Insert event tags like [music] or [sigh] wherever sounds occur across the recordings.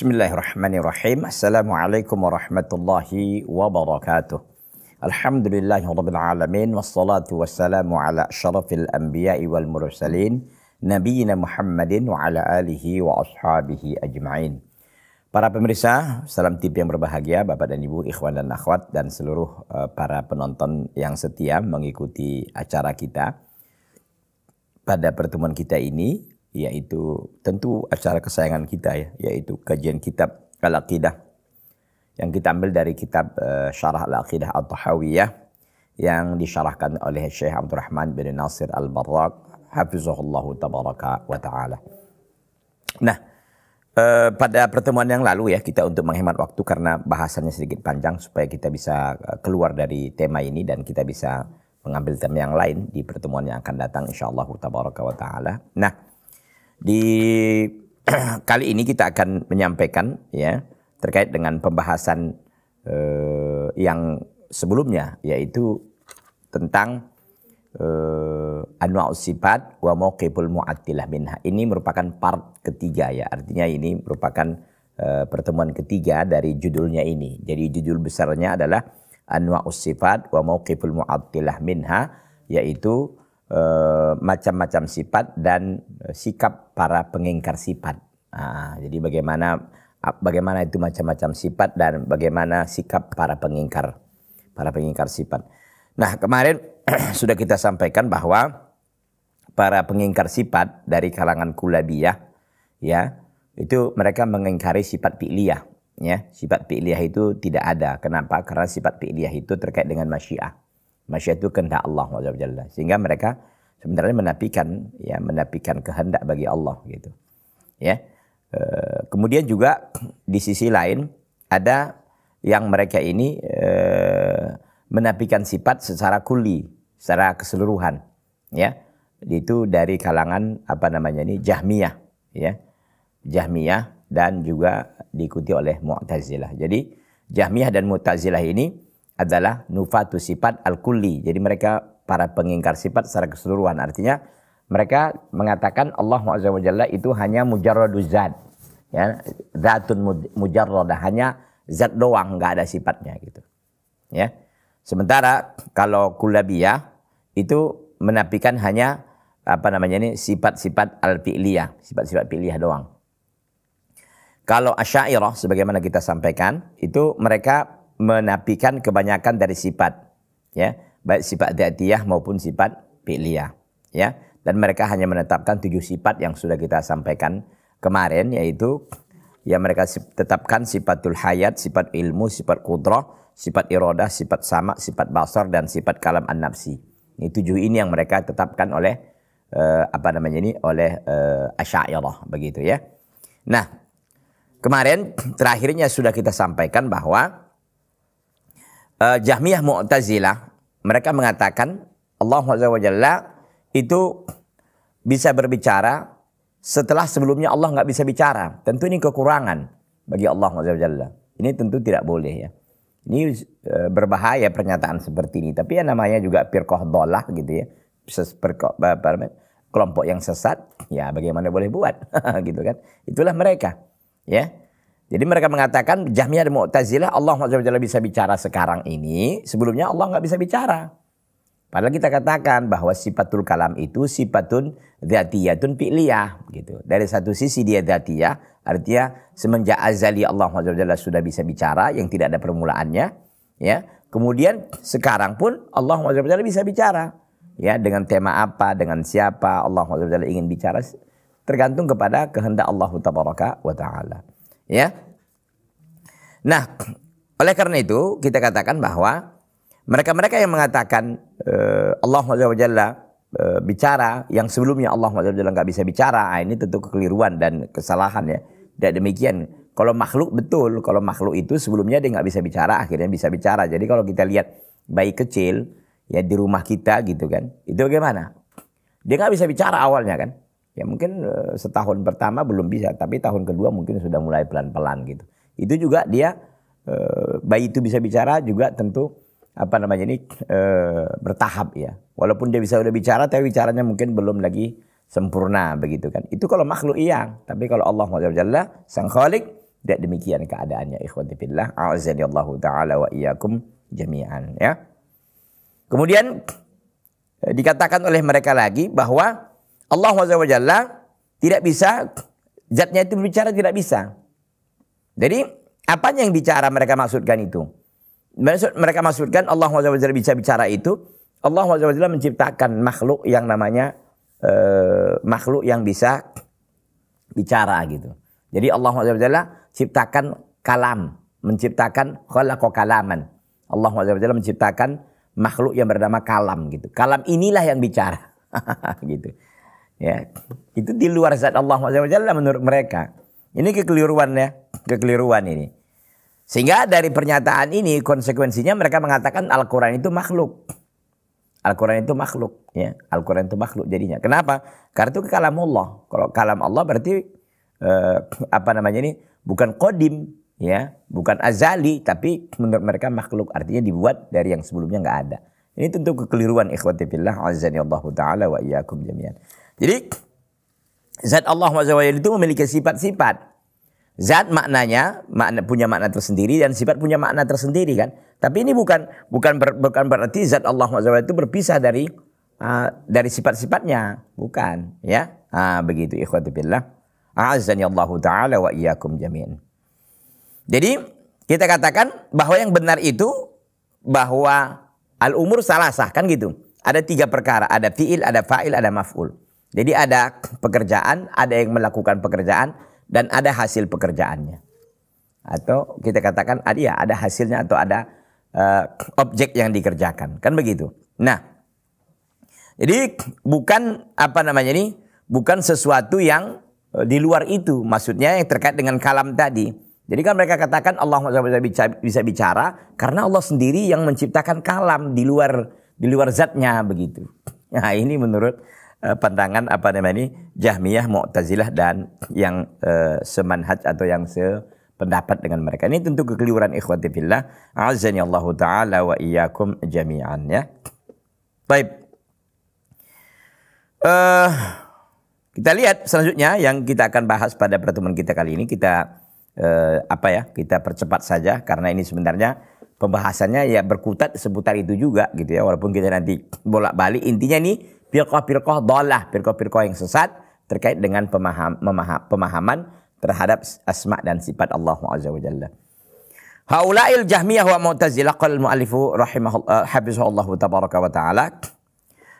Bismillahirrahmanirrahim. Assalamualaikum warahmatullahi wabarakatuh. Alhamdulillahi rabbil alamin wassalatu wassalamu ala asyrafil anbiya'i wal mursalin nabiyina Muhammadin wa ala alihi wa ashabihi ajma'in. Para pemirsa, salam tip yang berbahagia Bapak dan Ibu, ikhwan dan akhwat dan seluruh eh, para penonton yang setia mengikuti acara kita. Pada pertemuan kita ini yaitu tentu acara kesayangan kita ya, yaitu kajian kitab Al-Aqidah yang kita ambil dari kitab uh, Syarah Al-Aqidah Al-Tahawiyah yang disyarahkan oleh Syekh Abdurrahman bin Nasir al barraq hafizahullah tabaraka wa taala. Nah, uh, pada pertemuan yang lalu ya kita untuk menghemat waktu karena bahasannya sedikit panjang supaya kita bisa eh, keluar dari tema ini dan kita bisa mengambil tema yang lain di pertemuan yang akan datang insyaallah tabaraka wa taala. Nah, di [clears throat] kali ini kita akan menyampaikan ya terkait dengan pembahasan eh, yang sebelumnya yaitu tentang eh, anwa'us sifat wa mauqiful mu'attilah minha. Ini merupakan part ketiga ya. Artinya ini merupakan eh, pertemuan ketiga dari judulnya ini. Jadi judul besarnya adalah anwa'us sifat wa mauqiful mu'attilah minha yaitu Eh, macam-macam sifat dan eh, sikap para pengingkar sifat. Nah, jadi bagaimana ah, bagaimana itu macam-macam sifat dan bagaimana sikap para pengingkar para pengingkar sifat. Nah, kemarin [clears throat] sudah kita sampaikan bahwa para pengingkar sifat dari kalangan kulabiyah ya, itu mereka mengingkari sifat fi'liyah ya. Sifat fi'liyah itu tidak ada. Kenapa? Karena sifat fi'liyah itu terkait dengan masyiah. Masya itu kehendak Allah Jalla. Sehingga mereka sebenarnya menapikan ya menapikan kehendak bagi Allah gitu. Ya. Eh, kemudian juga di sisi lain ada yang mereka ini e, sifat secara kuli, secara keseluruhan, ya. Itu dari kalangan apa namanya ini Jahmiyah, ya. Jahmiyah dan juga diikuti oleh Mu'tazilah. Jadi Jahmiyah dan Mu'tazilah ini adalah nufatu sifat al-kulli. Jadi mereka para pengingkar sifat secara keseluruhan. Artinya mereka mengatakan Allah Jalla itu hanya mujarradu zat. Ya, zatun mujarrada hanya zat doang nggak ada sifatnya gitu. Ya. Sementara kalau kulabiyah itu menapikan hanya apa namanya ini sifat-sifat al-fi'liyah, sifat-sifat fi'liyah doang. Kalau asyairah sebagaimana kita sampaikan itu mereka menapikan kebanyakan dari sifat ya baik sifat dzatiyah maupun sifat fi'liyah ya dan mereka hanya menetapkan tujuh sifat yang sudah kita sampaikan kemarin yaitu ya mereka tetapkan sifatul hayat sifat ilmu sifat kudrah sifat irodah sifat sama sifat basar dan sifat kalam an-nafsi ini tujuh ini yang mereka tetapkan oleh eh, apa namanya ini oleh eh, asy'ariyah begitu ya nah kemarin [clears throat] terakhirnya sudah kita sampaikan bahwa uh, Jahmiyah Mu'tazilah mereka mengatakan Allah Jalla itu bisa berbicara setelah sebelumnya Allah nggak bisa bicara. Tentu ini kekurangan bagi Allah Jalla. Ini tentu tidak boleh ya. Ini eh, berbahaya pernyataan seperti ini. Tapi ya namanya juga pirkoh dolah gitu ya. Kelompok yang sesat, ya bagaimana boleh buat [laughs] gitu kan. Itulah mereka ya. Jadi mereka mengatakan Jahmiyah dan Mu'tazilah Allah SWT bisa bicara sekarang ini, sebelumnya Allah nggak bisa bicara. Padahal kita katakan bahwa sifatul kalam itu sifatun dhatiyatun fi'liyah gitu. Dari satu sisi dia dhatiyah. artinya semenjak azali Allah SWT sudah bisa bicara yang tidak ada permulaannya, ya. Kemudian sekarang pun Allah SWT bisa bicara. Ya, dengan tema apa, dengan siapa Allah SWT ingin bicara tergantung kepada kehendak Allah Tabaraka wa taala. Ya. Nah, oleh karena itu kita katakan bahwa mereka-mereka yang mengatakan uh, Allah Jalla uh, bicara yang sebelumnya Allah Jalla nggak bisa bicara, ah, ini tentu kekeliruan dan kesalahan ya. Tidak demikian. Kalau makhluk betul, kalau makhluk itu sebelumnya dia nggak bisa bicara, akhirnya bisa bicara. Jadi kalau kita lihat bayi kecil ya di rumah kita gitu kan, itu bagaimana? Dia nggak bisa bicara awalnya kan, Ya mungkin eh, setahun pertama belum bisa, tapi tahun kedua mungkin sudah mulai pelan-pelan gitu. Itu juga dia eh, bayi itu bisa bicara juga tentu apa namanya ini eh, bertahap ya. Walaupun dia bisa udah bicara, tapi bicaranya mungkin belum lagi sempurna begitu kan. Itu kalau makhluk iya, tapi kalau Allah Jalla sang Khalik tidak demikian keadaannya ikhwati fillah. A'azzanillahu taala wa iyyakum jami'an ya. Kemudian dikatakan oleh mereka lagi bahwa Allah Azza tidak bisa, zatnya itu berbicara tidak bisa. Jadi apa yang bicara mereka maksudkan itu? Maksud, mereka maksudkan Allah Azza bisa bicara itu, Allah Azza menciptakan makhluk yang namanya eh, makhluk yang bisa bicara gitu. Jadi Allah Azza ciptakan kalam, menciptakan khalaqa kalaman. Allah Azza menciptakan makhluk yang bernama kalam gitu. Kalam inilah yang bicara [laughs] gitu. Ya, itu di luar zat Allah Jalla menurut mereka. Ini kekeliruan ya, kekeliruan ini. Sehingga dari pernyataan ini konsekuensinya mereka mengatakan Al-Qur'an itu makhluk. Al-Quran itu makhluk, ya. Al-Quran itu makhluk jadinya. Kenapa? Karena itu kalam Allah. Kalau kalam Allah berarti eh, apa namanya ini? Bukan kodim, ya, bukan azali, tapi menurut mereka makhluk. Artinya dibuat dari yang sebelumnya nggak ada. Ini tentu kekeliruan ikhwati fillah azani Allah taala wa iyyakum jami'an. Jadi zat Allah Wajalla itu memiliki sifat-sifat. Zat maknanya makna, punya makna tersendiri dan sifat punya makna tersendiri kan. Tapi ini bukan bukan ber, bukan berarti zat Allah Wajalla itu berpisah dari uh, dari sifat-sifatnya, bukan ya. Ah begitu ikhwati billah. Azza Allah taala wa iyyakum jami'an. Jadi kita katakan bahwa yang benar itu bahwa al umur salah sah kan gitu. Ada tiga perkara, ada fiil, ada fa'il, ada maf'ul. Jadi ada pekerjaan, ada yang melakukan pekerjaan dan ada hasil pekerjaannya. Atau kita katakan ada ah, ya ada hasilnya atau ada uh, objek yang dikerjakan. Kan begitu. Nah, jadi bukan apa namanya ini, bukan sesuatu yang eh, di luar itu. Maksudnya yang terkait dengan kalam tadi. Jadi kan mereka katakan Allah bisa bicara karena Allah sendiri yang menciptakan kalam di luar di luar zatnya begitu. Nah, ini menurut Eh, pandangan apa namanya ini Jahmiyah, Mu'tazilah dan yang uh, semanhaj atau yang sependapat dengan mereka. Ini tentu kekeliruan ikhwati fillah. Azani Allah taala wa iyyakum jami'an ya. Baik. Uh, kita lihat selanjutnya yang kita akan bahas pada pertemuan kita kali ini kita uh, apa ya kita percepat saja karena ini sebenarnya pembahasannya ya berkutat seputar itu juga gitu ya walaupun kita nanti bolak-balik intinya nih Pirqah-pirqah dolah, pirqah-pirqah yang sesat terkait dengan pemaham, memaham, pemahaman terhadap asma dan sifat Allah Azza wa Jalla. Haula'il Jahmiyah wa Mu'tazilah qala al-mu'allifu rahimahullah eh, Allah tabaraka wa ta'ala.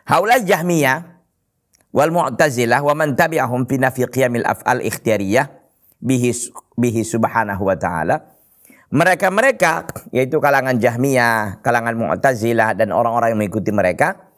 Haula'il Jahmiyah wal Mu'tazilah wa man tabi'ahum fi nafi qiyamil af'al ikhtiyariyah bihi bihi subhanahu wa ta'ala. Mereka-mereka yaitu kalangan Jahmiyah, kalangan Mu'tazilah dan orang-orang yang mengikuti mereka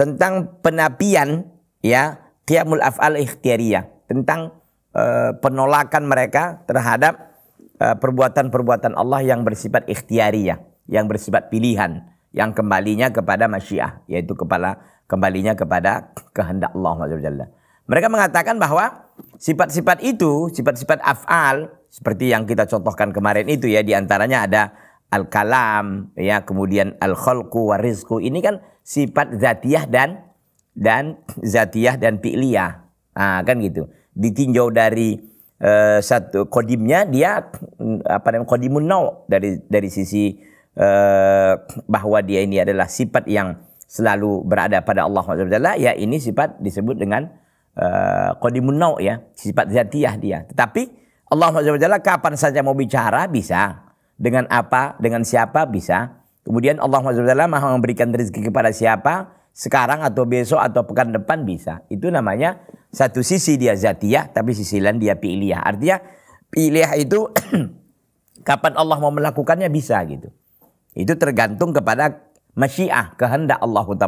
tentang penapian ya qiyamul af'al ikhtiyariyah tentang uh, penolakan mereka terhadap eh, perbuatan-perbuatan uh, Allah yang bersifat ikhtiyariyah, yang bersifat pilihan, yang kembalinya kepada masyiah, yaitu kepala kembalinya kepada kehendak Allah Jalla. Mereka mengatakan bahwa sifat-sifat itu, sifat-sifat af'al seperti yang kita contohkan kemarin itu ya diantaranya ada al-kalam, ya, kemudian al-khalqu warizku. Ini kan sifat zatiah dan dan zatiah dan piliyah Nah, kan gitu. Ditinjau dari uh, satu kodimnya dia apa namanya kodimun nau dari dari sisi uh, bahwa dia ini adalah sifat yang selalu berada pada Allah Subhanahu ya ini sifat disebut dengan uh, nau ya, sifat zatiah dia. Tetapi Allah Subhanahu kapan saja mau bicara bisa dengan apa, dengan siapa bisa. Kemudian Allah SWT maha memberikan rezeki kepada siapa, sekarang atau besok atau pekan depan bisa. Itu namanya satu sisi dia zatiyah, tapi sisi lain dia pilihah. Artinya pilihah itu [clears throat] kapan Allah mau melakukannya bisa gitu. Itu tergantung kepada masyiah, kehendak Allah SWT.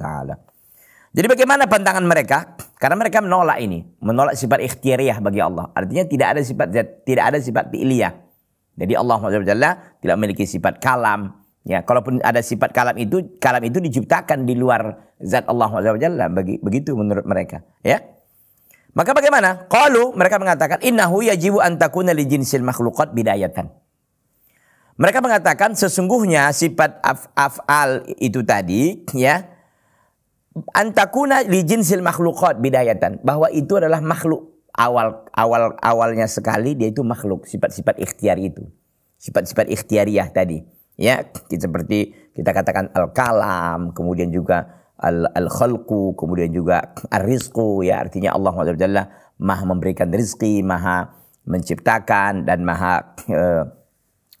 ta'ala. Jadi bagaimana pantangan mereka? Karena mereka menolak ini, menolak sifat ikhtiariah bagi Allah. Artinya tidak ada sifat tidak ada sifat fi'liyah. Jadi Allah SWT tidak memiliki sifat kalam. Ya, kalaupun ada sifat kalam itu, kalam itu diciptakan di luar zat Allah SWT. Bagi, begitu menurut mereka. Ya. Maka bagaimana? Kalau mereka mengatakan innahu yajibu antakuna li jinsil makhluqat bidayatan. Mereka mengatakan sesungguhnya sifat af'al itu tadi ya antakuna li jinsil makhluqat bidayatan bahwa itu adalah makhluk awal awal awalnya sekali dia itu makhluk sifat-sifat ikhtiar itu sifat-sifat ikhtiariah tadi ya seperti kita katakan al kalam kemudian juga al, al khalqu kemudian juga ar rizqu ya artinya Allah SWT maha memberikan rizki maha menciptakan dan maha e,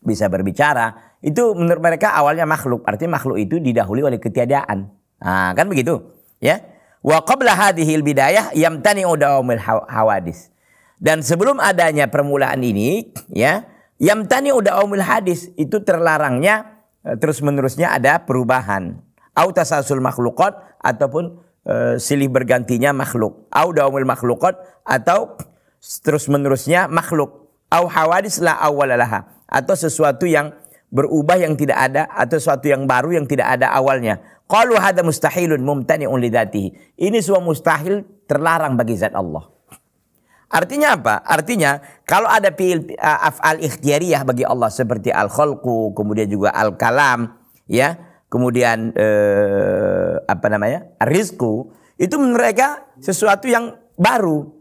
bisa berbicara itu menurut mereka awalnya makhluk artinya makhluk itu didahului oleh ketiadaan nah, kan begitu ya Wa qabla al bidayah yamtani da'umil hawadis. Dan sebelum adanya permulaan ini, ya, yamtani da'umil hadis itu terlarangnya e, terus-menerusnya ada perubahan. Au tasasul makhlukat ataupun e, silih bergantinya makhluk. Au daumil makhlukat atau terus-menerusnya makhluk. Au hawadis la awalalaha atau sesuatu yang berubah yang tidak ada atau sesuatu yang baru yang tidak ada awalnya. Qalu hada mustahilun mumtani'un lidatihi. Ini semua mustahil terlarang bagi zat Allah. Artinya apa? Artinya kalau ada fiil eh, af'al ikhtiyariyah bagi Allah seperti al-khalqu, kemudian juga al-kalam, ya, kemudian eh, apa namanya? rizku, itu mereka sesuatu yang baru.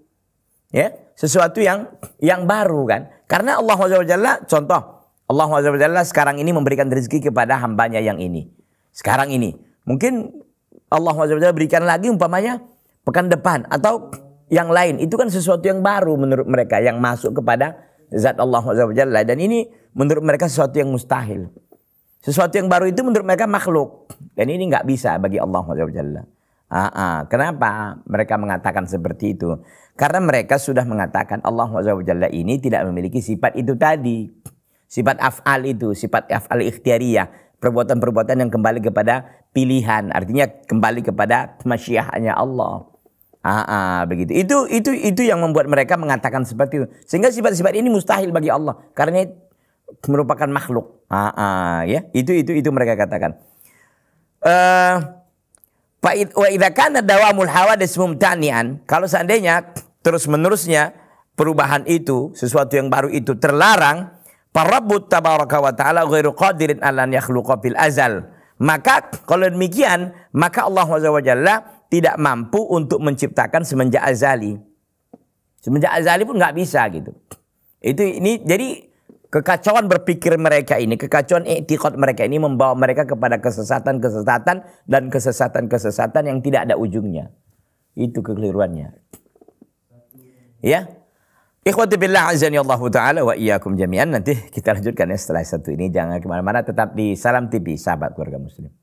Ya, sesuatu yang yang baru kan. Karena Allah Subhanahu contoh Allah SWT sekarang ini memberikan rezeki kepada hambanya yang ini. Sekarang ini. Mungkin Allah SWT berikan lagi umpamanya pekan depan atau yang lain. Itu kan sesuatu yang baru menurut mereka yang masuk kepada zat Allah SWT. dan ini menurut mereka sesuatu yang mustahil. Sesuatu yang baru itu menurut mereka makhluk dan ini nggak bisa bagi Allah SWT. Ah, ah. Kenapa mereka mengatakan seperti itu? Karena mereka sudah mengatakan Allah SWT ini tidak memiliki sifat itu tadi. Sifat af'al itu, sifat af'al ikhtiariyah. Perbuatan-perbuatan yang kembali kepada pilihan. Artinya kembali kepada masyiahnya Allah. Ah, ah, begitu. Itu itu itu yang membuat mereka mengatakan seperti itu. Sehingga sifat-sifat ini mustahil bagi Allah karena merupakan makhluk. Ah, ah, ya. Itu itu itu mereka katakan. Uh, kalau seandainya terus-menerusnya perubahan itu, sesuatu yang baru itu terlarang, Parabut tabaraka wa ta'ala ghairu qadirin alan yakhluqa bil azal. Maka kalau demikian, maka Allah Jalla tidak mampu untuk menciptakan semenjak azali. Semenjak azali pun nggak bisa gitu. Itu ini jadi kekacauan berpikir mereka ini, kekacauan etikot mereka ini membawa mereka kepada kesesatan-kesesatan dan kesesatan-kesesatan yang tidak ada ujungnya. Itu kekeliruannya. Ya, Ikhwati billah azani Allah taala wa iyyakum jami'an. Nanti kita lanjutkan ya setelah satu ini jangan kemana-mana tetap di Salam TV sahabat keluarga muslim.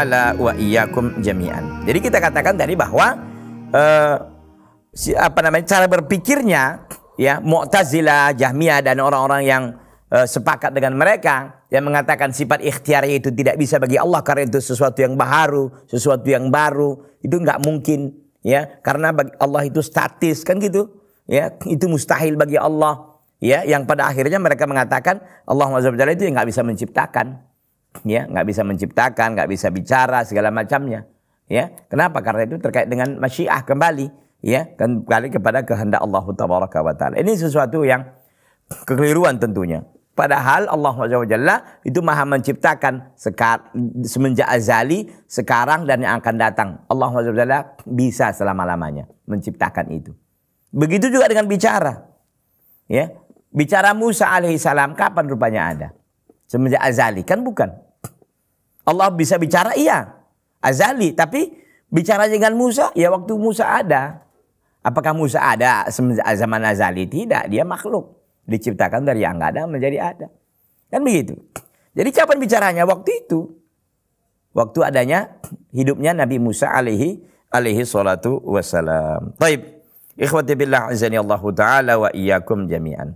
taala wa iyyakum jami'an. Jadi kita katakan tadi bahwa uh, apa namanya cara berpikirnya ya Mu'tazilah, Jahmiyah dan orang-orang yang uh, sepakat dengan mereka yang mengatakan sifat ikhtiar itu tidak bisa bagi Allah karena itu sesuatu yang baharu, sesuatu yang baru, itu nggak mungkin ya karena bagi Allah itu statis kan gitu. Ya, itu mustahil bagi Allah. Ya, yang pada akhirnya mereka mengatakan Allah Subhanahu itu nggak bisa menciptakan ya nggak bisa menciptakan, nggak bisa bicara segala macamnya, ya. Kenapa? Karena itu terkait dengan masyiah kembali, ya, kembali kepada kehendak Allah taala. Ini sesuatu yang kekeliruan tentunya. Padahal Allah Jalla itu maha menciptakan sekar, semenjak azali, sekarang dan yang akan datang. Allah Jalla bisa selama-lamanya menciptakan itu. Begitu juga dengan bicara. Ya, bicara Musa alaihissalam kapan rupanya ada? semenjak Azali kan bukan. Allah bisa bicara iya Azali tapi bicara dengan Musa ya waktu Musa ada. Apakah Musa ada semenjak zaman Azali? Tidak, dia makhluk. Diciptakan dari yang nggak ada menjadi ada. Kan begitu. Jadi kapan bicaranya? Waktu itu. Waktu adanya hidupnya Nabi Musa alaihi alaihi salatu wassalam. Baik. Ikhwati billah azani Allah taala wa iyyakum jami'an.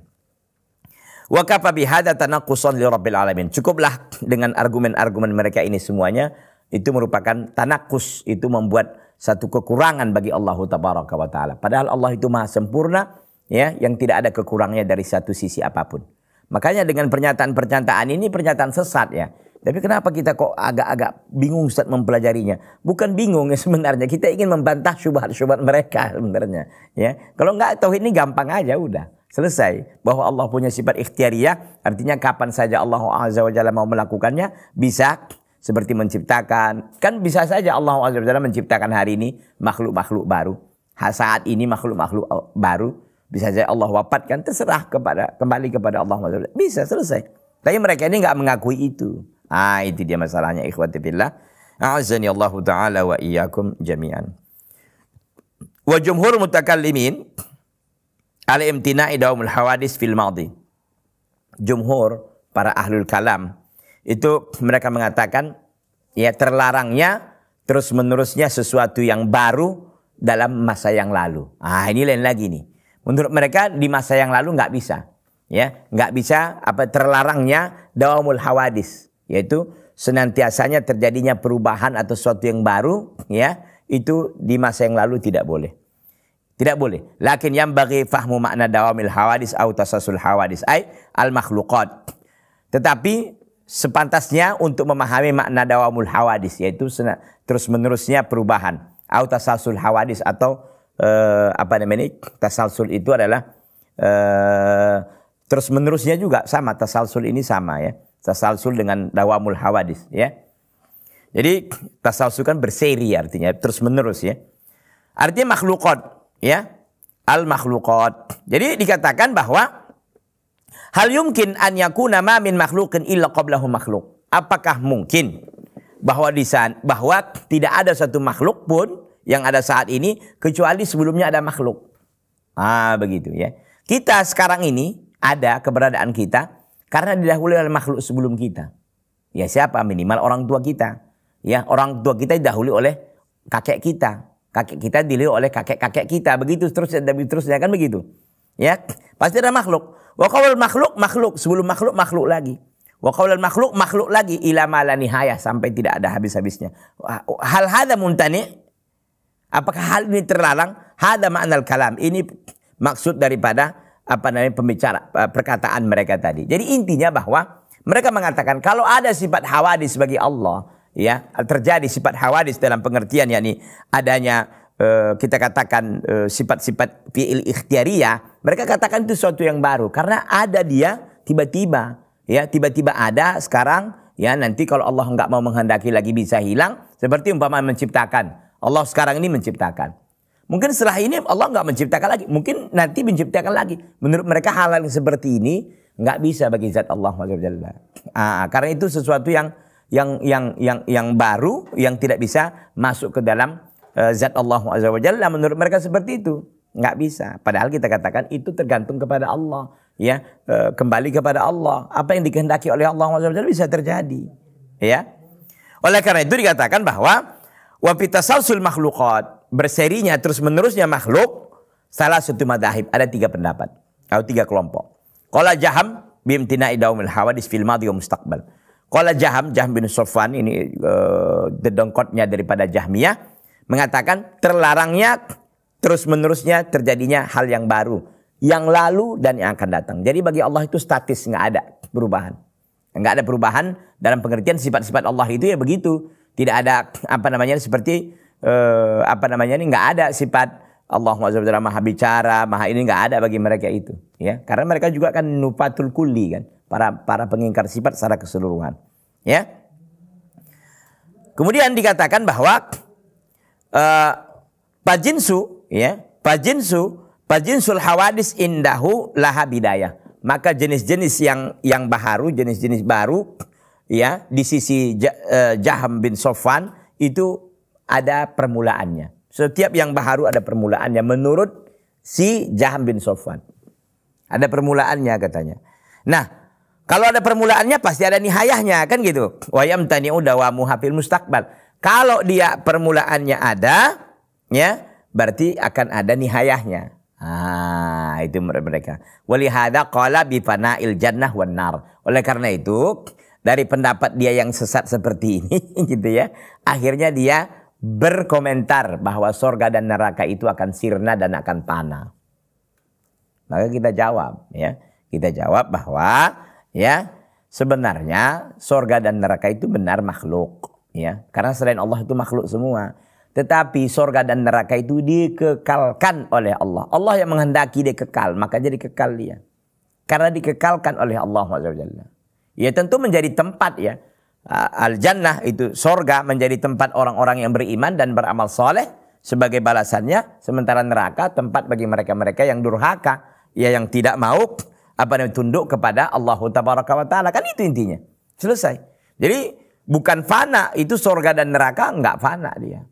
Wa kafa bihadza tanaqqusan li rabbil alamin. Cukuplah dengan argumen-argumen mereka ini semuanya itu merupakan tanakus itu membuat satu kekurangan bagi Allah tabaraka wa taala. Padahal Allah itu maha sempurna ya yang tidak ada kekurangnya dari satu sisi apapun. Makanya dengan pernyataan-pernyataan ini pernyataan sesat ya. Tapi kenapa kita kok agak-agak bingung saat mempelajarinya? Bukan bingung ya sebenarnya, kita ingin membantah syubhat-syubhat mereka sebenarnya. Ya, kalau nggak tauhid ini gampang aja udah. Selesai. Bahwa Allah punya sifat ikhtiariyah, artinya kapan saja Allah Azza wa Jalla mau melakukannya, bisa seperti menciptakan. Kan bisa saja Allah Azza wa Jalla menciptakan hari ini makhluk-makhluk baru. Saat ini makhluk-makhluk oh, baru. Bisa saja Allah wafatkan, terserah kepada kembali kepada Allah Azza wa Jalla. Bisa, selesai. Tapi mereka ini nggak mengakui itu. Ah, itu dia masalahnya ikhwati billah. A'azani Allah Ta'ala wa iyyakum jami'an. Wa jumhur mutakallimin Al-imtina'i daumul hawadis fil ma'di. Jumhur, para ahlul kalam, itu mereka mengatakan, ya terlarangnya terus-menerusnya sesuatu yang baru dalam masa yang lalu. Ah ini lain lagi nih. Menurut mereka di masa yang lalu nggak bisa, ya nggak bisa apa terlarangnya dawamul hawadis, yaitu senantiasanya terjadinya perubahan atau sesuatu yang baru, ya itu di masa yang lalu tidak boleh. Tidak boleh. Lakin yang bagi fahmu makna dawamil hawadis atau tasasul hawadis. Ay al makhlukat. Tetapi sepantasnya untuk memahami makna dawamul hawadis. Yaitu terus menerusnya perubahan. atau tasasul hawadis atau eh, apa namanya tasasul itu adalah eh, terus menerusnya juga sama. tasasul ini sama ya. tasasul dengan dawamul hawadis ya. Jadi tasasul kan berseri artinya terus menerus ya. Artinya makhlukat ya al makhluqat. Jadi dikatakan bahwa hal yumkin an yakuna ma min makhluqin illa qablahu makhluk. Apakah mungkin bahwa di bahwa tidak ada satu makhluk pun yang ada saat ini kecuali sebelumnya ada makhluk. Ah begitu ya. Kita sekarang ini ada keberadaan kita karena didahului oleh makhluk sebelum kita. Ya siapa minimal orang tua kita. Ya orang tua kita didahului oleh kakek kita, kakek kita dilihat oleh kakek-kakek kita begitu terus dan terusnya kan begitu ya pasti ada makhluk wa makhluk makhluk sebelum makhluk makhluk lagi wa makhluk makhluk lagi ila mala nihayah sampai tidak ada habis-habisnya hal hadza muntani apakah hal ini terlarang hadza ma'nal kalam ini maksud daripada apa namanya pembicara perkataan mereka tadi jadi intinya bahwa mereka mengatakan kalau ada sifat hawadis bagi Allah ya terjadi sifat hawadis dalam pengertian yakni adanya e, kita katakan eh, sifat-sifat fiil ikhtiariyah mereka katakan itu sesuatu yang baru karena ada dia tiba-tiba ya tiba-tiba ada sekarang ya nanti kalau Allah nggak mau menghendaki lagi bisa hilang seperti umpama menciptakan Allah sekarang ini menciptakan mungkin setelah ini Allah nggak menciptakan lagi mungkin nanti menciptakan lagi menurut mereka hal hal seperti ini nggak bisa bagi zat Allah ah, ah, karena itu sesuatu yang yang yang yang yang baru yang tidak bisa masuk ke dalam uh, zat Allah Azza wa Jalla menurut mereka seperti itu nggak bisa padahal kita katakan itu tergantung kepada Allah ya uh, kembali kepada Allah apa yang dikehendaki oleh Allah Azza wa Jalla bisa terjadi ya oleh karena itu dikatakan bahwa wafita wapitasalsul makhlukat berserinya terus menerusnya makhluk salah satu madahib ada tiga pendapat atau tiga kelompok kalau jaham bimtina idaumil hawadis fil mustaqbal Kala Jaham, Jaham bin Sofwan ini uh, eh, dedengkotnya daripada Jahmiyah mengatakan terlarangnya terus menerusnya terjadinya hal yang baru, yang lalu dan yang akan datang. Jadi bagi Allah itu statis nggak ada perubahan, nggak ada perubahan dalam pengertian sifat-sifat Allah itu ya begitu, tidak ada apa namanya seperti uh, apa namanya ini nggak ada sifat Allah SWT maha bicara, maha ini nggak ada bagi mereka itu. ya Karena mereka juga kan nupatul kuli kan para para pengingkar sifat secara keseluruhan. Ya. Kemudian dikatakan bahwa uh, eh, pajinsu ya, pajinsu, pajinsul hawadis indahu laha bidayah. Maka jenis-jenis yang yang baharu, jenis-jenis baru ya di sisi eh, Jaham bin Sofwan itu ada permulaannya. Setiap yang baharu ada permulaannya menurut si Jaham bin Sofwan. Ada permulaannya katanya. Nah, kalau ada permulaannya pasti ada nihayahnya kan gitu. Wayam udah dawamu hafil mustakbal. Kalau dia permulaannya ada ya berarti akan ada nihayahnya. Ah, itu mereka. Walihada qala bi il jannah wan Oleh karena itu dari pendapat dia yang sesat seperti ini [laughs] gitu ya. Akhirnya dia berkomentar bahwa sorga dan neraka itu akan sirna dan akan panah. Maka kita jawab ya. Kita jawab bahwa Ya, sebenarnya sorga dan neraka itu benar makhluk. Ya, karena selain Allah itu makhluk semua. Tetapi sorga dan neraka itu dikekalkan oleh Allah. Allah yang menghendaki dia kekal, maka jadi kekal dia. Karena dikekalkan oleh Allah Jalla. Ya tentu menjadi tempat ya. Al-Jannah itu sorga menjadi tempat orang-orang yang beriman dan beramal soleh. Sebagai balasannya, sementara neraka tempat bagi mereka-mereka yang durhaka. Ya yang tidak mau apa namanya tunduk kepada Allah Taala ta taala. Kan itu intinya. Selesai. Jadi bukan fana itu surga dan neraka nggak fana dia.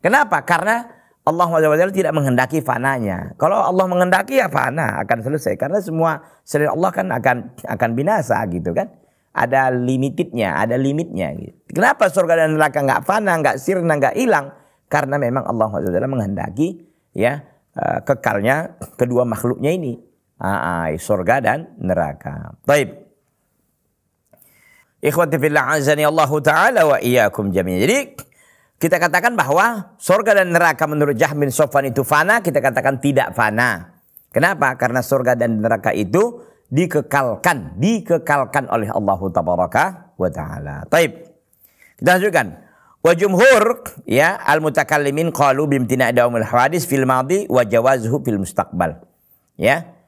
Kenapa? Karena Allah SWT tidak menghendaki fananya. Kalau Allah menghendaki ya fana akan selesai karena semua selain Allah kan akan akan binasa gitu kan. Ada limitednya, ada limitnya gitu. Kenapa surga dan neraka nggak fana, nggak sirna, nggak hilang? Karena memang Allah SWT menghendaki ya eh, kekalnya kedua makhluknya ini Aa, surga dan neraka. Baik. Ikhwati fillah azani Allah taala wa iyyakum jami'an. Jadi kita katakan bahwa surga dan neraka menurut Jahmin Sofan itu fana, kita katakan tidak fana. Kenapa? Karena surga dan neraka itu dikekalkan, dikekalkan oleh Allah tabaraka wa taala. Baik. Kita lanjutkan. Wa jumhur ya al-mutakallimin qalu bimtina'i daumul hadis fil madi wa jawazhu fil mustaqbal. Ya.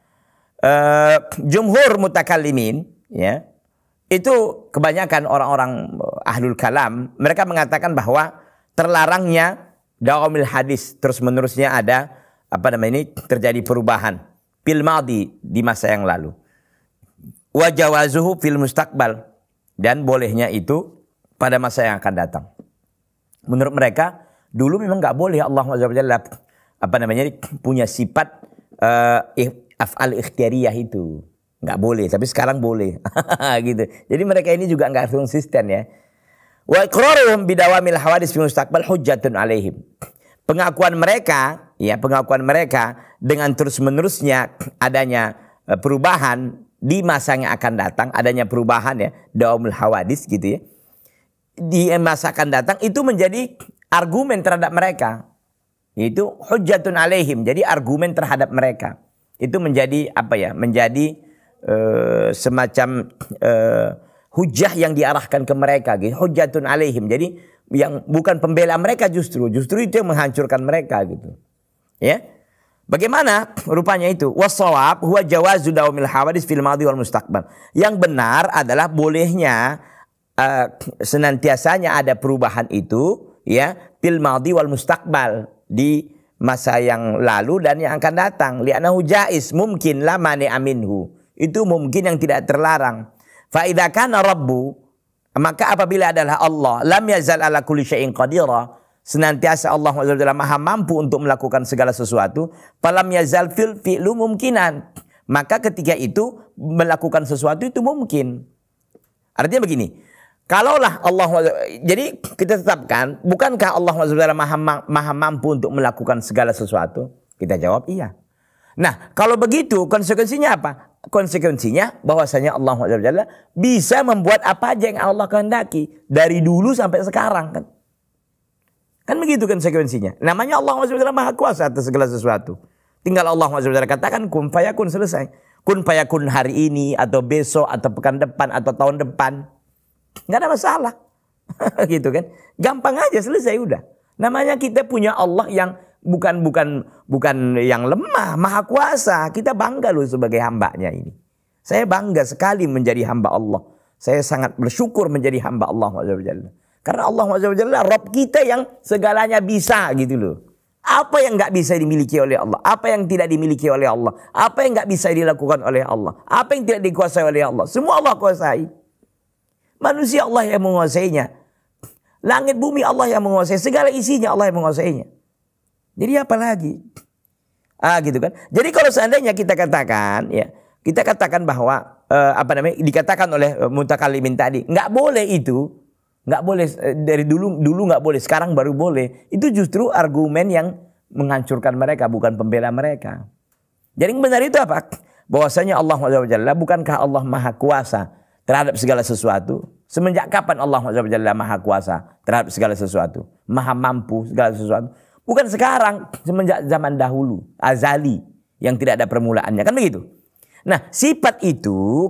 Eh, jumhur mutakalimin, ya itu kebanyakan orang-orang eh, ahlul kalam mereka mengatakan bahwa terlarangnya dawamil hadis terus menerusnya ada apa namanya ini terjadi perubahan fil madi di masa yang lalu Wajawazuhu fil mustakbal dan bolehnya itu pada masa yang akan datang menurut mereka dulu memang nggak boleh Allah Azza apa namanya punya sifat uh, af'al ikhtiariyah itu. Nggak boleh, tapi sekarang boleh. [laughs] gitu. Jadi mereka ini juga nggak konsisten ya. Wa iqraruhum bidawamil hawadis mustaqbal hujjatun alaihim. Pengakuan mereka, ya pengakuan mereka dengan terus-menerusnya adanya eh, perubahan di masa yang akan datang, adanya perubahan ya, daumul hawadis gitu ya. Di masa akan datang itu menjadi argumen terhadap mereka. Itu hujatun alaihim, jadi argumen terhadap mereka itu menjadi apa ya? Menjadi e, semacam e, hujah yang diarahkan ke mereka gitu. Hujatun alaihim. Jadi yang bukan pembela mereka justru, justru itu yang menghancurkan mereka gitu. Ya. Bagaimana rupanya itu? Wasawab huwa jawazu daumil hawadis fil madhi wal mustaqbal. Yang benar adalah bolehnya e, senantiasanya ada perubahan itu ya fil madhi wal mustaqbal di masa yang lalu dan yang akan datang. Li'anahu jais mungkin la mani aminhu. Itu mungkin yang tidak terlarang. Fa'idha rabbu. Maka apabila adalah Allah. Lam yazal ala kulli syai'in qadira. Senantiasa Allah SWT maha mampu untuk melakukan segala sesuatu. Falam yazal fil fi'lu mungkinan Maka ketika itu melakukan sesuatu itu mungkin. Artinya begini. Kalaulah Allah jadi kita tetapkan, bukankah Allah SWT maha, maha mampu untuk melakukan segala sesuatu? Kita jawab iya. Nah, kalau begitu konsekuensinya apa? Konsekuensinya bahwasanya Allah SWT bisa membuat apa aja yang Allah kehendaki dari dulu sampai sekarang kan. Kan begitu konsekuensinya. Namanya Allah SWT maha kuasa atas segala sesuatu. Tinggal Allah SWT katakan kun fayakun selesai. Kun fayakun hari ini atau besok atau pekan depan atau tahun depan. Nggak ada masalah. [laughs] gitu kan. Gampang aja selesai udah. Namanya kita punya Allah yang bukan bukan bukan yang lemah, maha kuasa. Kita bangga loh sebagai hambanya ini. Saya bangga sekali menjadi hamba Allah. Saya sangat bersyukur menjadi hamba Allah Azza Karena Allah Azza Rob kita yang segalanya bisa gitu loh. Apa yang nggak bisa dimiliki oleh Allah? Apa yang tidak dimiliki oleh Allah? Apa yang nggak bisa dilakukan oleh Allah? Apa yang tidak dikuasai oleh Allah? Semua Allah kuasai. Manusia Allah yang menguasainya. Langit bumi Allah yang menguasai. Segala isinya Allah yang menguasainya. Jadi apa lagi? Ah gitu kan. Jadi kalau seandainya kita katakan ya, kita katakan bahwa eh, apa namanya dikatakan oleh eh, Kalimintadi, tadi, nggak boleh itu, nggak boleh eh, dari dulu dulu nggak boleh, sekarang baru boleh. Itu justru argumen yang menghancurkan mereka, bukan pembela mereka. Jadi yang benar itu apa? Bahwasanya Allah Subhanahu bukankah Allah Maha Kuasa terhadap segala sesuatu? Semenjak kapan Allah SWT maha kuasa terhadap segala sesuatu? Maha mampu segala sesuatu. Bukan sekarang, semenjak zaman dahulu. Azali yang tidak ada permulaannya. Kan begitu? Nah sifat itu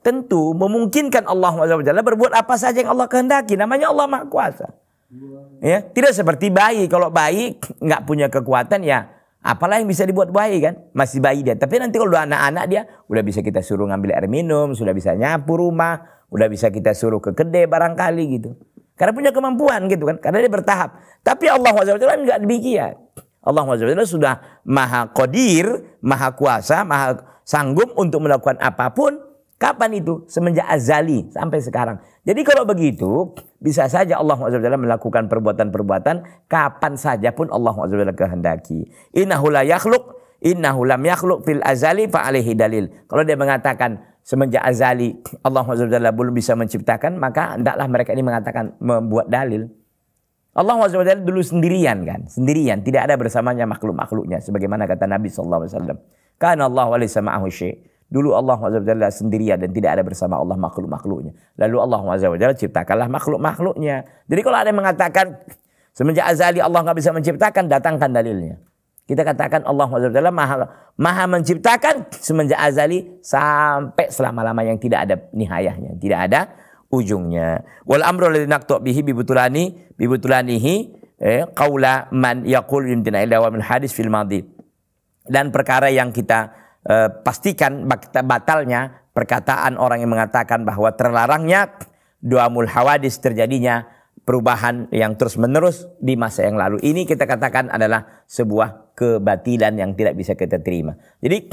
tentu memungkinkan Allah SWT berbuat apa saja yang Allah kehendaki. Namanya Allah maha kuasa. Ya, tidak seperti bayi. Kalau bayi nggak punya kekuatan ya apalah yang bisa dibuat bayi kan? Masih bayi dia. Tapi nanti kalau udah anak-anak dia udah bisa kita suruh ngambil air minum, sudah bisa nyapu rumah, Udah bisa kita suruh ke kedai barangkali gitu. Karena punya kemampuan gitu kan. Karena dia bertahap. Tapi Allah SWT enggak kan demikian. Allah SWT sudah maha kodir, maha kuasa, maha sanggup untuk melakukan apapun. Kapan itu? Semenjak azali sampai sekarang. Jadi kalau begitu bisa saja Allah SWT melakukan perbuatan-perbuatan kapan saja pun Allah SWT kehendaki. Innahu la yakhluk, innahu lam yakhluk fil azali faalihi dalil. Kalau dia mengatakan semenjak Azali Allah SWT belum bisa menciptakan maka hendaklah mereka ini mengatakan membuat dalil. Allah SWT dulu sendirian kan, sendirian tidak ada bersamanya makhluk-makhluknya sebagaimana kata Nabi SAW. Karena Allah alaihi ma'ahu Dulu Allah SWT sendirian dan tidak ada bersama Allah makhluk-makhluknya. Lalu Allah SWT ciptakanlah makhluk-makhluknya. Jadi kalau ada yang mengatakan semenjak Azali Allah nggak bisa menciptakan, datangkan dalilnya. Kita katakan Allah SWT maha, maha menciptakan semenjak azali sampai selama-lama yang tidak ada nihayahnya. Tidak ada ujungnya. Wal amru alladhi naqtu bihi bibutulani bibutulanihi eh, qaula man yaqul yumtina illa wa min hadis fil madhi. Dan perkara yang kita eh, pastikan batalnya perkataan orang yang mengatakan bahwa terlarangnya doa mul hawadis terjadinya perubahan yang terus-menerus di masa yang lalu. Ini kita katakan adalah sebuah kebatilan yang tidak bisa kita terima. Jadi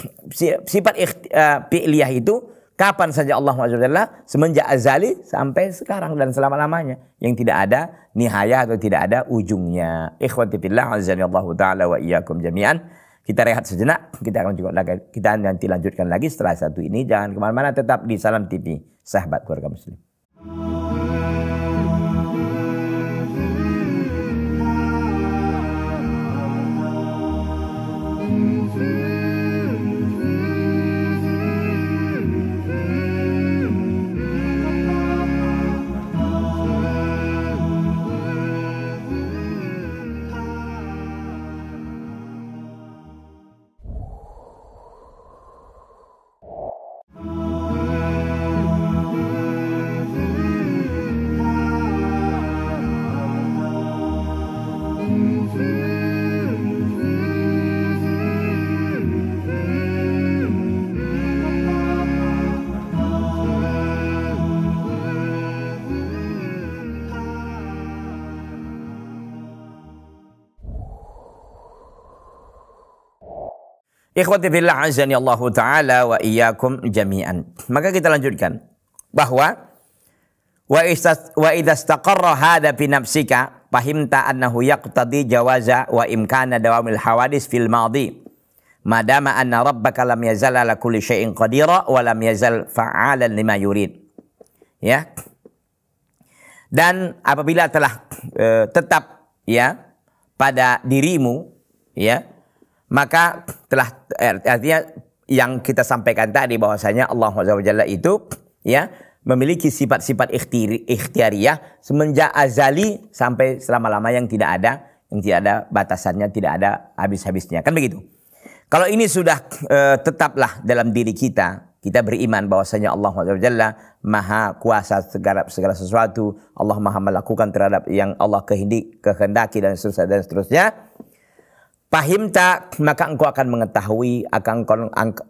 sifat uh, fi'liyah itu kapan saja Allah SWT semenjak azali sampai sekarang dan selama-lamanya. Yang tidak ada nihaya atau tidak ada ujungnya. Ikhwati fillah azani Allah ta'ala wa iyakum jami'an. Kita rehat sejenak, kita akan juga lagi, kita nanti lanjutkan lagi setelah satu ini. Jangan kemana-mana, tetap di Salam TV, sahabat keluarga muslim. Ikhwati fillah azani Allah taala wa iyyakum jami'an. Maka kita lanjutkan bahwa wa wa idastaqarra hadza fi nafsika fahimta annahu yaqtadi jawaza wa imkana dawamil hawadis fil madi. Madama anna rabbaka lam yazal ala kulli syai'in qadira wa lam yazal fa'alan lima yurid. Ya. Dan apabila telah uh, tetap ya pada dirimu ya maka telah eh, artinya yang kita sampaikan tadi bahwasanya Allah Subhanahu itu ya memiliki sifat-sifat ikhtiari, ikhtiariyah semenjak azali sampai selama-lama yang tidak ada yang tidak ada batasannya, tidak ada habis-habisnya. Kan begitu. Kalau ini sudah e, tetaplah dalam diri kita, kita beriman bahwasanya Allah SWT maha kuasa segala, segala sesuatu, Allah maha melakukan terhadap yang Allah kehendaki dan seterusnya dan seterusnya tak maka engkau akan mengetahui akan engkau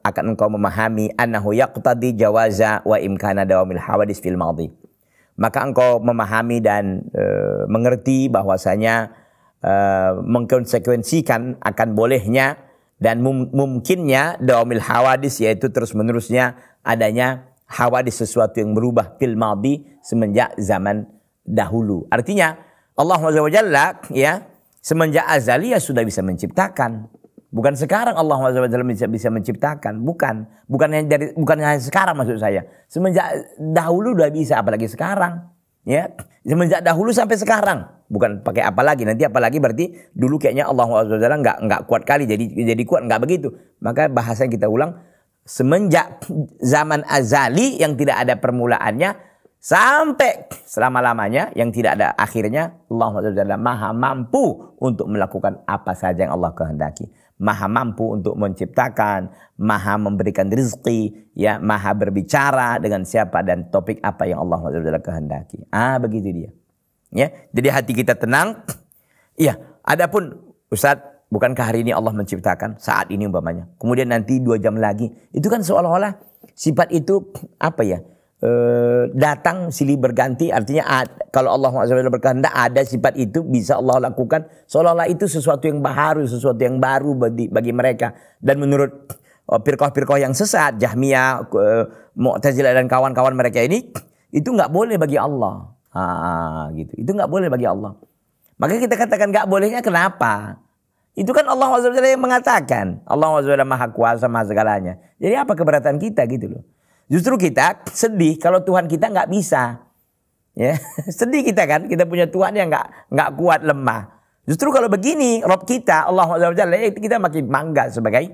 akan engkau memahami anahu yaqtadi jawaza wa imkana dawamil hawadis fil madhi. Maka engkau memahami dan e, mengerti bahwasanya e, mengkonsekuensikan akan bolehnya dan mum, mungkinnya dawamil hawadis yaitu terus-menerusnya adanya hawadis sesuatu yang berubah fil madhi semenjak zaman dahulu. Artinya Allah Subhanahu wa ya Semenjak Azali ya sudah bisa menciptakan. Bukan sekarang Allah SWT bisa, bisa menciptakan, bukan. Bukan hanya dari bukan hanya sekarang maksud saya. Semenjak dahulu sudah bisa apalagi sekarang. Ya, semenjak dahulu sampai sekarang. Bukan pakai apalagi, nanti apalagi berarti dulu kayaknya Allah SWT nggak nggak kuat kali jadi jadi kuat nggak begitu. Maka bahasa yang kita ulang semenjak zaman azali yang tidak ada permulaannya Sampai selama-lamanya yang tidak ada akhirnya Allah Taala maha mampu untuk melakukan apa saja yang Allah kehendaki. Maha mampu untuk menciptakan, maha memberikan rizki, ya, maha berbicara dengan siapa dan topik apa yang Allah Taala kehendaki. Ah begitu dia. Ya, jadi hati kita tenang. [clears throat] Iya, adapun Ustadz, bukankah hari ini Allah menciptakan saat ini umpamanya. Kemudian nanti dua jam lagi. Itu kan seolah-olah sifat itu [clears throat] apa ya? Eh, datang silih berganti artinya kalau Allah SWT berkehendak ada sifat itu bisa Allah lakukan seolah-olah itu sesuatu yang baru sesuatu yang baru bagi, bagi mereka dan menurut pirkoh-pirkoh eh, yang sesat Jahmiyah uh, eh, Mu'tazilah dan kawan-kawan mereka ini itu nggak boleh bagi Allah ha, gitu itu nggak boleh bagi Allah maka kita katakan nggak bolehnya kenapa itu kan Allah SWT yang mengatakan Allah SWT maha kuasa maha segalanya jadi apa keberatan kita gitu loh Justru kita sedih kalau Tuhan kita nggak bisa. Ya, [laughs] sedih kita kan, kita punya Tuhan yang nggak nggak kuat lemah. Justru kalau begini, Rob kita, Allah itu ya, kita makin bangga sebagai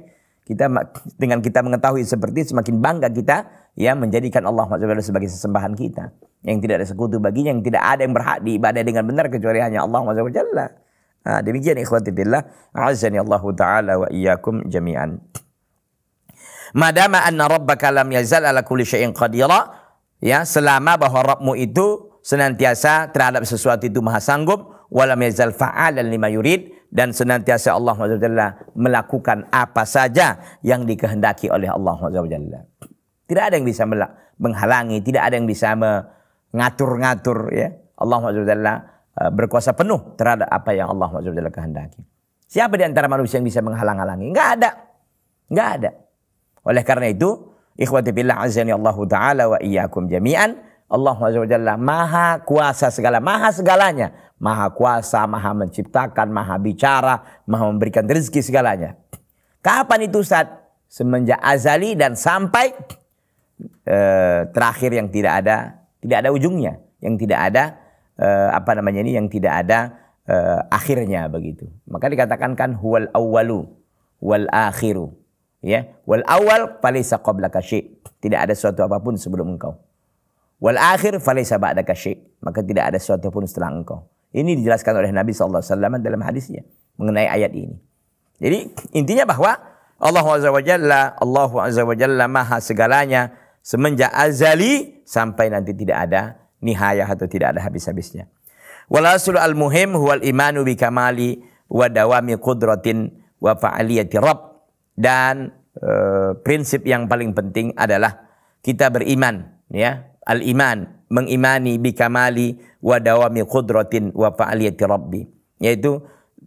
kita dengan kita mengetahui seperti semakin bangga kita ya menjadikan Allah Jalla sebagai sesembahan kita yang tidak ada sekutu baginya, yang tidak ada yang berhak diibadah dengan benar kecuali hanya Allah Jalla. Nah, demikian ikhwati billah, azani Allah taala wa iyyakum jami'an. Madama anna rabbaka lam yazal ala kulli syai'in qadira, ya, selama bahwa Rabbmu itu senantiasa terhadap sesuatu itu maha sanggup, walam yazal fa'alan lima yurid dan senantiasa Allah SWT melakukan apa saja yang dikehendaki oleh Allah SWT. Tidak ada yang bisa menghalangi, tidak ada yang bisa mengatur-ngatur ya. Allah SWT e, berkuasa penuh terhadap apa yang Allah SWT kehendaki. Siapa di antara manusia yang bisa menghalang-halangi? Enggak ada. Enggak ada. Oleh karena itu, ikhwati billah azani Allah taala wa iyyakum jami'an. Allah Jalla maha kuasa segala, maha segalanya. Maha kuasa, maha menciptakan, maha bicara, maha memberikan rezeki segalanya. Kapan itu saat Semenjak azali dan sampai eh, terakhir yang tidak ada, tidak ada ujungnya. Yang tidak ada, eh, apa namanya ini, yang tidak ada eh, akhirnya begitu. Maka dikatakan kan huwal awwalu wal akhiru Ya, wal awal falaysa qablaka syai'. Tidak ada suatu apapun sebelum engkau. Wal akhir falaysa ba'daka syai'. Maka tidak ada suatu pun setelah engkau. Ini dijelaskan oleh Nabi Sallallahu Alaihi Wasallam dalam hadisnya mengenai ayat ini. Jadi intinya bahwa Allah Azza wa Jalla, Allah Azza wa Jalla maha segalanya semenjak azali sampai nanti tidak ada nihayah atau tidak ada habis-habisnya. Wal Walasul al-muhim huwal imanu bi kamali wa dawami qudratin wa fa'aliyati rabb dan e, prinsip yang paling penting adalah kita beriman, ya. Al-iman, mengimani bikamali wa dawami qudratin wa fa'aliyati rabbi. Yaitu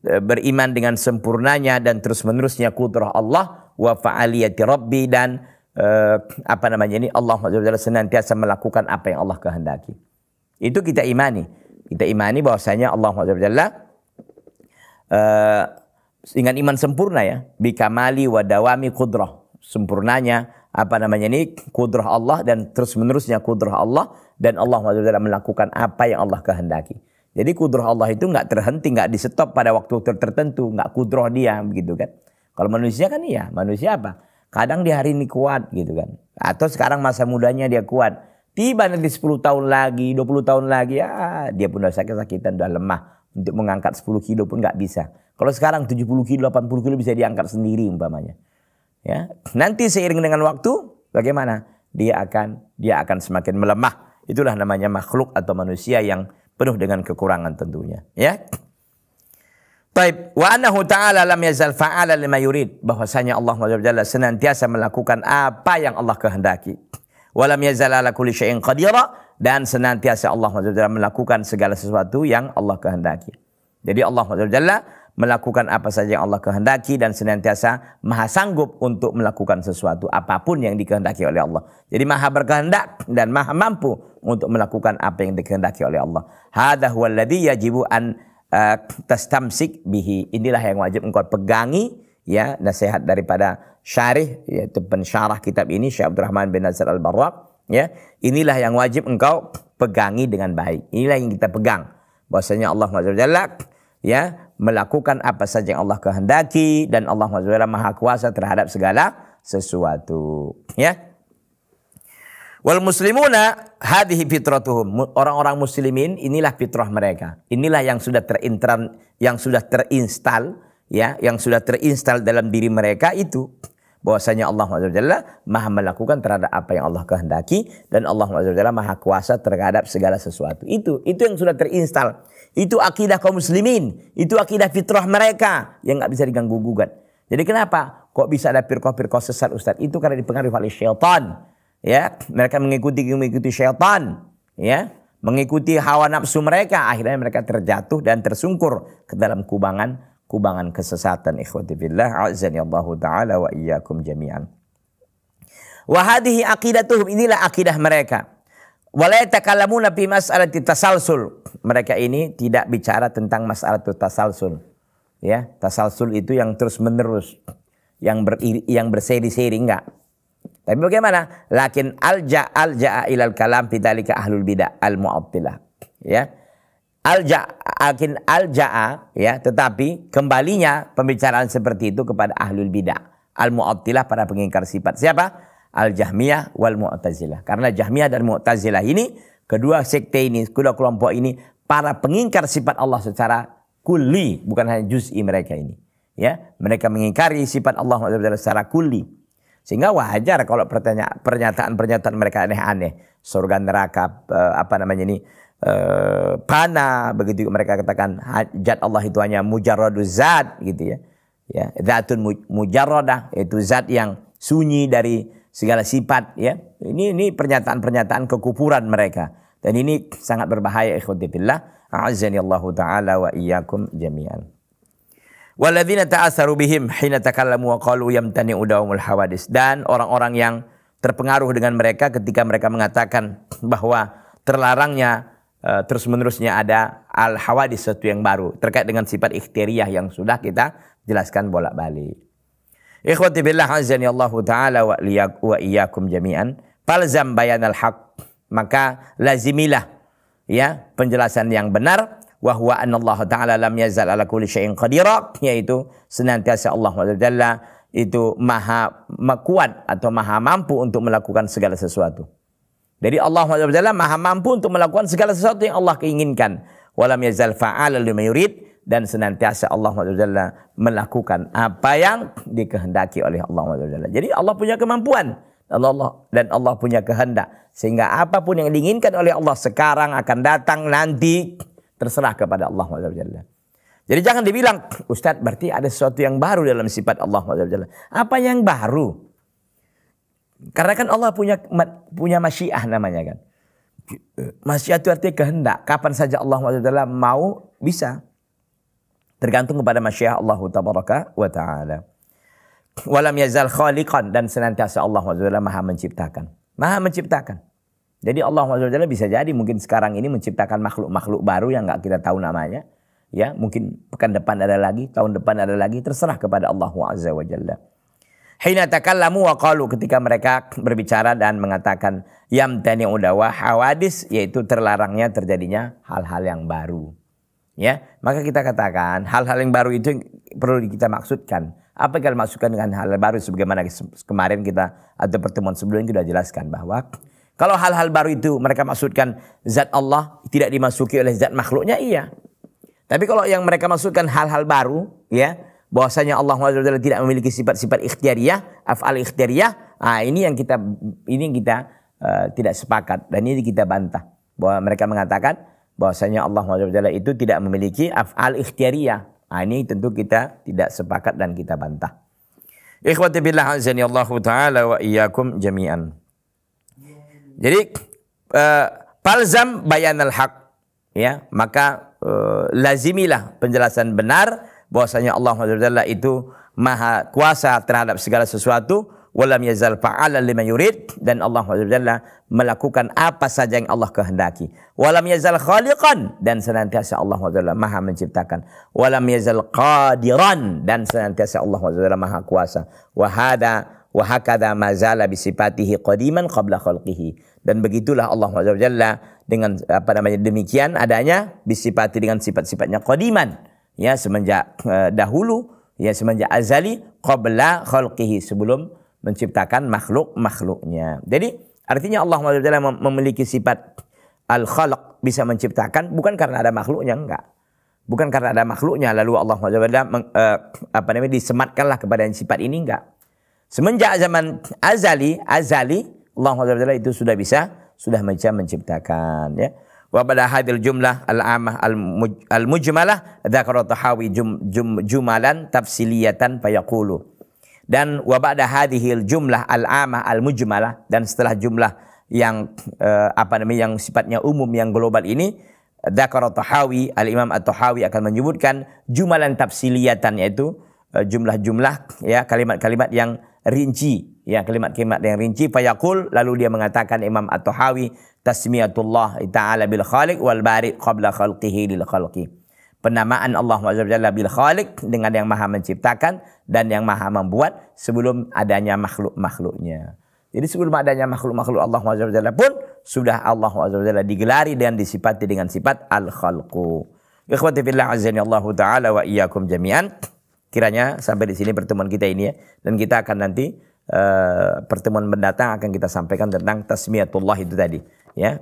e, beriman dengan sempurnanya dan terus-menerusnya kudrah Allah wa fa'aliyati rabbi dan e, apa namanya ini Allah SWT senantiasa melakukan apa yang Allah kehendaki. Itu kita imani. Kita imani bahwasanya Allah SWT dengan iman sempurna ya bikamali wa dawami kudrah sempurnanya apa namanya ini kudrah Allah dan terus menerusnya kudrah Allah dan Allah SWT melakukan apa yang Allah kehendaki. Jadi kudrah Allah itu nggak terhenti, nggak di stop pada waktu tertentu, nggak kudrah dia begitu kan. Kalau manusia kan iya, manusia apa? Kadang di hari ini kuat gitu kan. Atau sekarang masa mudanya dia kuat. Tiba nanti 10 tahun lagi, 20 tahun lagi, ya dia pun sakit-sakitan, udah lemah. Untuk mengangkat 10 kilo pun nggak bisa. Kalau sekarang 70 kilo, 80 kilo bisa diangkat sendiri umpamanya. Ya, nanti seiring dengan waktu bagaimana? Dia akan dia akan semakin melemah. Itulah namanya makhluk atau manusia yang penuh dengan kekurangan tentunya, ya. Taib wa annahu ta'ala lam yazal fa'ala lima yurid bahwasanya Allah Jalla senantiasa melakukan apa yang Allah kehendaki. Wa lam yazal ala kulli syai'in qadira dan senantiasa Allah SWT melakukan segala sesuatu yang Allah kehendaki. Jadi Allah SWT melakukan apa saja yang Allah kehendaki dan senantiasa maha sanggup untuk melakukan sesuatu apapun yang dikehendaki oleh Allah. Jadi maha berkehendak dan maha mampu untuk melakukan apa yang dikehendaki oleh Allah. Hadha huwallazi yajibu an eh, tastamsik bihi. Inilah yang wajib engkau pegangi ya nasihat daripada syarih yaitu pensyarah kitab ini Syekh Abdurrahman bin Nasir Al-Barraq Ya, inilah yang wajib engkau pegangi dengan baik. Inilah yang kita pegang. Bahwasanya Allah Jalla ya melakukan apa saja yang Allah kehendaki dan Allah Jalla Maha Kuasa terhadap segala sesuatu. Ya. Wal muslimuna hadhihi fitratuhum. Orang-orang muslimin inilah fitrah mereka. Inilah yang sudah terintran yang sudah terinstal ya, yang sudah terinstal dalam diri mereka itu bahwasanya Allah SWT maha melakukan terhadap apa yang Allah kehendaki dan Allah SWT maha kuasa terhadap segala sesuatu. Itu itu yang sudah terinstal. Itu akidah kaum muslimin, itu akidah fitrah mereka yang nggak bisa diganggu gugat. Jadi kenapa kok bisa ada firqah-firqah sesat Ustaz? Itu karena dipengaruhi oleh syaitan. Ya, mereka mengikuti mengikuti syaitan, ya, mengikuti hawa nafsu mereka, akhirnya mereka terjatuh dan tersungkur ke dalam kubangan kubangan kesesatan ikhwati fillah azan Allah taala wa iyyakum jami'an. Wa hadhihi aqidatuhum inilah akidah mereka. Wa la yatakallamuna fi mas'alati tasalsul. Mereka ini tidak bicara tentang masalah tasalsul. Ya, tasalsul itu yang terus-menerus, yang ber, yang berseri-seri enggak. Tapi bagaimana? Lakin alja alja ilal kalam fitalika ahlul bidah al mu'attilah. Ya. Alja akin al-ja'a ya, tetapi kembalinya pembicaraan seperti itu kepada ahlul bidah, al-mu'attilah para pengingkar sifat. Siapa? Al-Jahmiyah wal Mu'tazilah. Karena Jahmiyah dan Mu'tazilah ini kedua sekte ini, kedua kelompok ini para pengingkar sifat Allah secara kuli, bukan hanya juz'i mereka ini. Ya, mereka mengingkari sifat Allah secara kuli. Sehingga wajar kalau pertanyaan pernyataan-pernyataan mereka aneh-aneh, surga neraka eh, apa namanya ini, pana eh, begitu mereka katakan hajat Allah itu hanya mujarradu zat gitu ya ya zatun mujarradah itu zat yang sunyi dari segala sifat ya ini ini pernyataan-pernyataan kekupuran mereka dan ini sangat berbahaya ikhwati fillah a'azzani Allahu taala wa iyyakum jami'an Waladzina ta'asaru bihim hina takallamu wa qalu yamtani dawmul hawadis. Dan orang-orang yang terpengaruh dengan mereka ketika mereka mengatakan bahwa terlarangnya Eh, terus menerusnya ada al hawadis sesuatu yang baru terkait dengan sifat ikhtiriyah yang sudah kita jelaskan bolak-balik. Ikhwati billah azani Allah taala wa wa iyyakum jami'an. Falzam al haq. Maka lazimilah ya penjelasan yang benar Wahwa an Allah taala lam yazal ala kulli syai'in qadira yaitu senantiasa Allah Taala itu maha kuat atau maha mampu untuk melakukan segala sesuatu. Jadi Allah SWT maha mampu untuk melakukan segala sesuatu yang Allah keinginkan. Walam yazal fa'ala lima yurid. Dan senantiasa Allah SWT melakukan apa yang dikehendaki oleh Allah SWT. Jadi Allah punya kemampuan. Allah, dan Allah punya kehendak. Sehingga apapun yang diinginkan oleh Allah sekarang akan datang nanti. Terserah kepada Allah SWT. Jadi jangan dibilang, Ustadz berarti ada sesuatu yang baru dalam sifat Allah SWT. Apa yang baru? Karena kan Allah punya punya masyiah namanya kan. Eh, masyiah itu artinya kehendak. Kapan saja Allah SWT mau bisa. Tergantung kepada masyiah Allah wa Ta'ala. Walam yazal khaliqan. Dan senantiasa Allah SWT maha menciptakan. Maha menciptakan. Jadi Allah SWT bisa jadi mungkin sekarang ini menciptakan makhluk-makhluk baru yang nggak kita tahu namanya. Ya, mungkin pekan depan ada lagi, tahun depan ada lagi, terserah kepada Allah Azza wa Jalla. Hinatakallamu wa qalu ketika mereka berbicara dan mengatakan yam tani udawa hawadis yaitu terlarangnya terjadinya hal-hal yang baru. Ya, maka kita katakan hal-hal yang baru itu perlu kita maksudkan. Apa yang dimaksudkan dengan hal, hal baru sebagaimana kemarin kita atau pertemuan sebelumnya sudah jelaskan bahwa kalau hal-hal baru itu mereka maksudkan zat Allah tidak dimasuki oleh zat makhluknya iya. Tapi kalau yang mereka maksudkan hal-hal baru ya bahwasanya Allah SWT tidak memiliki sifat-sifat ikhtiariyah, afal ikhtiariyah. Nah, ini yang kita ini yang kita uh, tidak sepakat dan ini kita bantah bahwa mereka mengatakan bahwasanya Allah SWT itu tidak memiliki afal ikhtiariyah. Nah, ini tentu kita tidak sepakat dan kita bantah. Ikhwati billah azani Allah taala wa iyyakum jami'an. Jadi uh, palzam bayanal haq ya, maka uh, lazimilah penjelasan benar bahwasanya Allah SWT itu maha kuasa terhadap segala sesuatu walam yazal fa'ala lima yurid dan Allah SWT melakukan apa saja yang Allah kehendaki. Walam yazal khaliqan dan senantiasa Allah SWT maha menciptakan. Walam yazal qadiran dan senantiasa Allah SWT maha kuasa. Wahada wahakada mazala bisipatihi qadiman qabla khalqihi dan begitulah Allah SWT dengan apa namanya demikian adanya bisipati dengan sifat-sifatnya qadiman ya semenjak eh, dahulu ya semenjak azali qabla khalqihi sebelum menciptakan makhluk-makhluknya. Jadi artinya Allah SWT memiliki sifat al-khalq bisa menciptakan bukan karena ada makhluknya enggak. Bukan karena ada makhluknya lalu Allah SWT meng, eh, apa namanya disematkanlah kepada sifat ini enggak. Semenjak zaman azali, azali Allah SWT itu sudah bisa sudah menciptakan ya. Wa pada hadil jumlah al-amah al-mujmalah dzakara Tahawi jum, jum, jumalan tafsiliyatan yaqulu Dan wa ba'da hadhil jumlah al-amah al-mujmalah dan setelah jumlah yang eh, apa namanya yang sifatnya umum yang global ini dzakara Tahawi al-Imam At-Tahawi akan menyebutkan jumalan tafsiliyatan yaitu eh, jumlah-jumlah eh, ya kalimat-kalimat yang rinci ya kalimat-kalimat yang rinci fayaqul lalu dia mengatakan Imam At-Tahawi tasmiyatullah ta'ala bil khaliq wal bari qabla khalqihi lil khalqi. Penamaan Allah Subhanahu bil khaliq dengan yang maha menciptakan dan yang maha membuat sebelum adanya makhluk-makhluknya. Jadi sebelum adanya makhluk-makhluk Allah Subhanahu pun sudah Allah Subhanahu digelari dan disifati dengan sifat al-khalqu. Ikhwati fillah azani Allah taala wa iyyakum jami'an. Kiranya sampai di sini pertemuan kita ini ya dan kita akan nanti uh, pertemuan mendatang akan kita sampaikan tentang tasmiyatullah itu tadi ya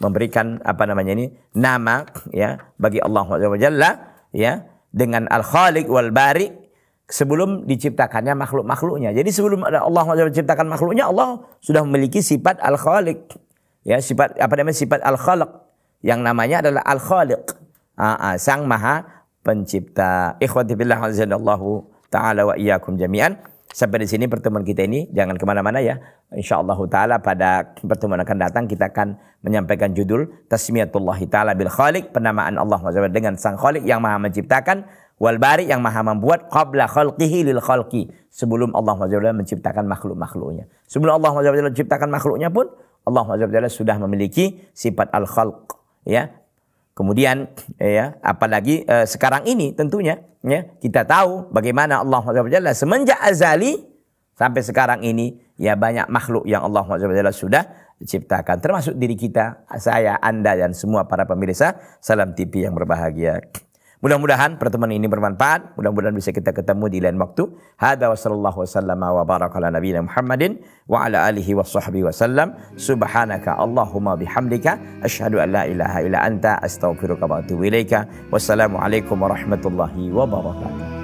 memberikan apa namanya ini nama ya bagi Allah Jalla ya dengan Al Khaliq wal Bari sebelum diciptakannya makhluk-makhluknya. Jadi sebelum ada Allah menciptakan makhluknya Allah sudah memiliki sifat Al Khaliq ya sifat apa namanya sifat Al Khaliq yang namanya adalah Al Khaliq ah, ah, sang maha pencipta. Ikhwati billah taala wa iyyakum jami'an. Sampai di sini pertemuan kita ini jangan kemana-mana ya. Insyaallah Allah Ta'ala pada pertemuan akan datang kita akan menyampaikan judul tasmiyatullah Ta'ala bil Khaliq penamaan Allah SWT dengan Sang Khaliq yang maha menciptakan wal bari yang maha membuat qabla khalqihi lil khalqi sebelum Allah SWT menciptakan makhluk-makhluknya sebelum Allah SWT menciptakan makhluknya pun Allah SWT sudah memiliki sifat al khalq ya Kemudian ya, apalagi eh, sekarang ini tentunya ya kita tahu bagaimana Allah SWT semenjak azali sampai sekarang ini ya banyak makhluk yang Allah SWT sudah ciptakan termasuk diri kita, saya, Anda dan semua para pemirsa Salam TV yang berbahagia. Mudah-mudahan pertemuan ini bermanfaat, mudah-mudahan bisa kita ketemu di lain waktu. Hada wa sallallahu wasallam wa baraka ala nabiyina Muhammadin wa ala alihi wa sahbihi wa sallam. Subhanaka Allahumma bihamdika asyhadu an la ilaha illa anta astaghfiruka wa atubu ilaika. Wassalamualaikum warahmatullahi wabarakatuh.